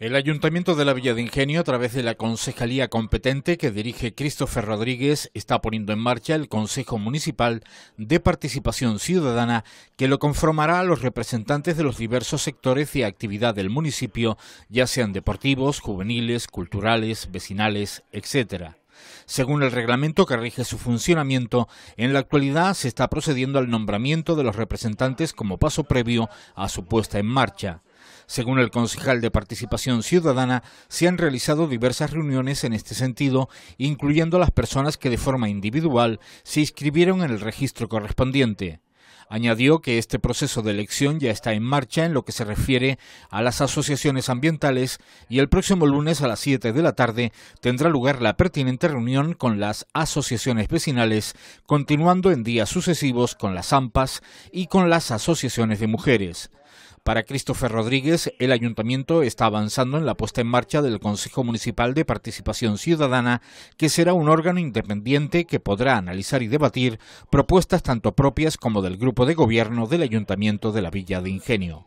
El Ayuntamiento de la Villa de Ingenio, a través de la concejalía competente que dirige Christopher Rodríguez, está poniendo en marcha el Consejo Municipal de Participación Ciudadana, que lo conformará a los representantes de los diversos sectores y actividad del municipio, ya sean deportivos, juveniles, culturales, vecinales, etc. Según el reglamento que rige su funcionamiento, en la actualidad se está procediendo al nombramiento de los representantes como paso previo a su puesta en marcha. Según el concejal de Participación Ciudadana, se han realizado diversas reuniones en este sentido, incluyendo a las personas que de forma individual se inscribieron en el registro correspondiente. Añadió que este proceso de elección ya está en marcha en lo que se refiere a las asociaciones ambientales y el próximo lunes a las 7 de la tarde tendrá lugar la pertinente reunión con las asociaciones vecinales, continuando en días sucesivos con las AMPAs y con las asociaciones de mujeres. Para Christopher Rodríguez, el ayuntamiento está avanzando en la puesta en marcha del Consejo Municipal de Participación Ciudadana, que será un órgano independiente que podrá analizar y debatir propuestas tanto propias como del grupo de gobierno del ayuntamiento de la Villa de Ingenio.